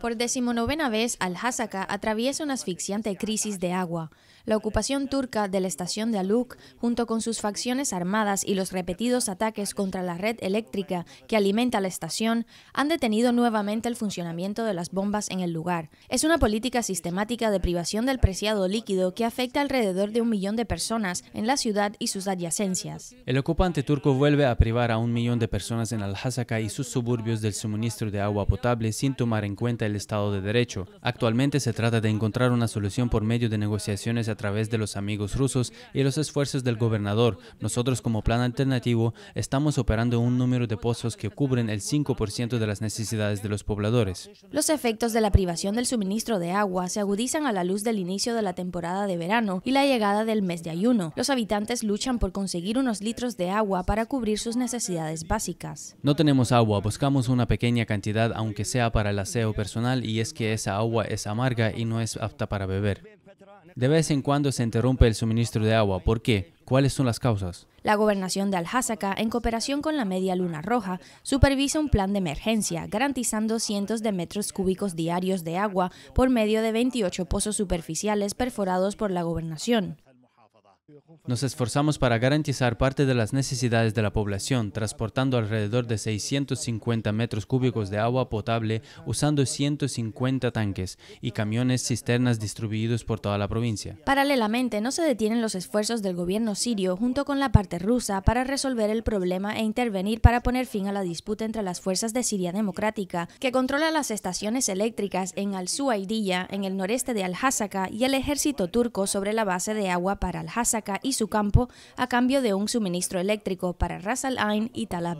Por decimonovena vez, Al-Hasaka atraviesa una asfixiante crisis de agua. La ocupación turca de la estación de Aluk, junto con sus facciones armadas y los repetidos ataques contra la red eléctrica que alimenta la estación, han detenido nuevamente el funcionamiento de las bombas en el lugar. Es una política sistemática de privación del preciado líquido que afecta alrededor de un millón de personas en la ciudad y sus adyacencias. El ocupante turco vuelve a privar a un millón de personas en Al-Hasaka y sus suburbios del suministro de agua potable sin tomar en cuenta el Estado de Derecho. Actualmente se trata de encontrar una solución por medio de negociaciones a través de los amigos rusos y los esfuerzos del gobernador. Nosotros como plan alternativo estamos operando un número de pozos que cubren el 5% de las necesidades de los pobladores. Los efectos de la privación del suministro de agua se agudizan a la luz del inicio de la temporada de verano y la llegada del mes de ayuno. Los habitantes luchan por conseguir unos litros de agua para cubrir sus necesidades básicas. No tenemos agua, buscamos una pequeña cantidad aunque sea para el aseo personal y es que esa agua es amarga y no es apta para beber. De vez en cuando se interrumpe el suministro de agua. ¿Por qué? ¿Cuáles son las causas? La gobernación de Alhazaka, en cooperación con la Media Luna Roja, supervisa un plan de emergencia, garantizando cientos de metros cúbicos diarios de agua por medio de 28 pozos superficiales perforados por la gobernación. Nos esforzamos para garantizar parte de las necesidades de la población, transportando alrededor de 650 metros cúbicos de agua potable usando 150 tanques y camiones cisternas distribuidos por toda la provincia. Paralelamente, no se detienen los esfuerzos del gobierno sirio junto con la parte rusa para resolver el problema e intervenir para poner fin a la disputa entre las fuerzas de Siria Democrática, que controla las estaciones eléctricas en al-Suwaidiyya, en el noreste de Al-Hasaka, y el ejército turco sobre la base de agua para Al-Hasaka y su campo a cambio de un suministro eléctrico para Ras Al Ain y Tal